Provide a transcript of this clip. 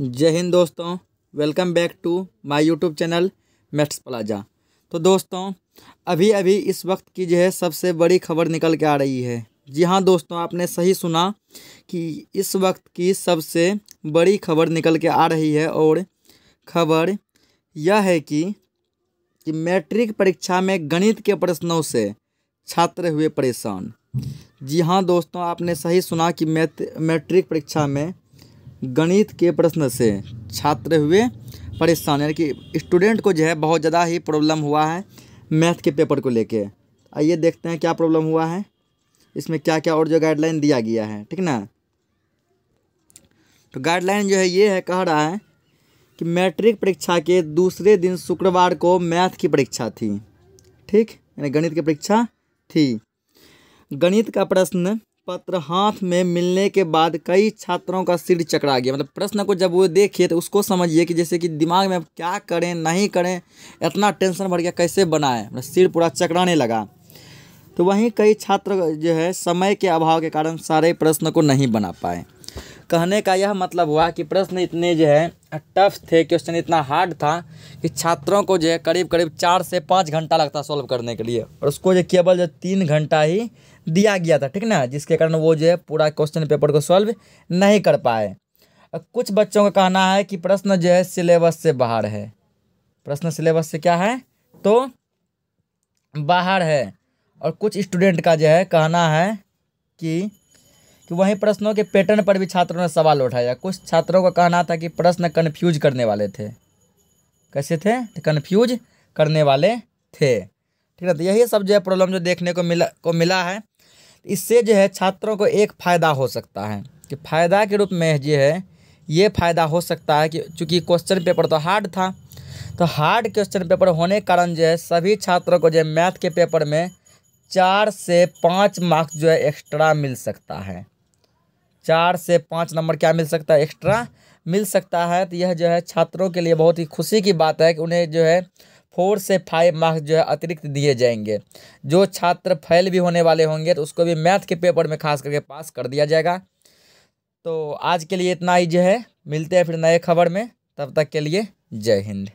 जय हिंद दोस्तों welcome back to my YouTube channel maths plaza तो दोस्तों अभी अभी इस वक्त की जो है सबसे बड़ी खबर निकल के आ रही है जी हाँ दोस्तों आपने सही सुना कि इस वक्त की सबसे बड़ी खबर निकल के आ रही है और खबर यह है कि, कि मैट्रिक परीक्षा में गणित के प्रश्नों से छात्र हुए परेशान जी हाँ दोस्तों आपने सही सुना कि मैट्रिक परीक्षा में गणित के प्रश्न से छात्र हुए परेशान यानी कि स्टूडेंट को जो है बहुत ज़्यादा ही प्रॉब्लम हुआ है मैथ के पेपर को लेके आइए देखते हैं क्या प्रॉब्लम हुआ है इसमें क्या क्या और जो गाइडलाइन दिया गया है ठीक ना तो गाइडलाइन जो है ये है कह रहा है कि मैट्रिक परीक्षा के दूसरे दिन शुक्रवार को मैथ की परीक्षा थी ठीक यानी गणित की परीक्षा थी गणित का प्रश्न पत्र हाथ में मिलने के बाद कई छात्रों का सिर चकरा गया मतलब प्रश्न को जब वो देखिए तो उसको समझिए कि जैसे कि दिमाग में क्या करें नहीं करें इतना टेंशन भर गया कैसे बनाए मतलब सिर पूरा चकराने लगा तो वहीं कई छात्र जो है समय के अभाव के कारण सारे प्रश्न को नहीं बना पाए कहने का यह मतलब हुआ कि प्रश्न इतने जो है टफ थे क्वेश्चन इतना हार्ड था कि छात्रों को जो है करीब करीब चार से पाँच घंटा लगता सॉल्व करने के लिए और उसको जो केवल जो तीन घंटा ही दिया गया था ठीक ना जिसके कारण वो जो है पूरा क्वेश्चन पेपर को सॉल्व नहीं कर पाए कुछ बच्चों का कहना है कि प्रश्न जो है सिलेबस से बाहर है प्रश्न सिलेबस से क्या है तो बाहर है और कुछ स्टूडेंट का जो है कहना है कि कि वहीं प्रश्नों के पैटर्न पर भी छात्रों ने सवाल उठाया कुछ छात्रों का कहना था कि प्रश्न कन्फ्यूज करने वाले थे कैसे थे कन्फ्यूज तो करने वाले थे ठीक है तो यही सब जो है प्रॉब्लम जो देखने को मिला को मिला है इससे जो है छात्रों को एक फ़ायदा हो सकता है कि फ़ायदा के रूप में जो है ये फ़ायदा हो सकता है कि चूँकि क्वेश्चन पेपर तो हार्ड था तो हार्ड क्वेश्चन पेपर होने के कारण जो है सभी छात्रों को जो है मैथ के पेपर में चार से पाँच मार्क्स जो है एक्स्ट्रा मिल सकता है चार से पाँच नंबर क्या मिल सकता है एक्स्ट्रा मिल सकता है तो यह जो है छात्रों के लिए बहुत ही खुशी की बात है कि उन्हें जो है फोर से फाइव मार्क्स जो है अतिरिक्त दिए जाएंगे जो छात्र फेल भी होने वाले होंगे तो उसको भी मैथ के पेपर में खास करके पास कर दिया जाएगा तो आज के लिए इतना ही जो है मिलते हैं फिर नए खबर में तब तक के लिए जय हिंद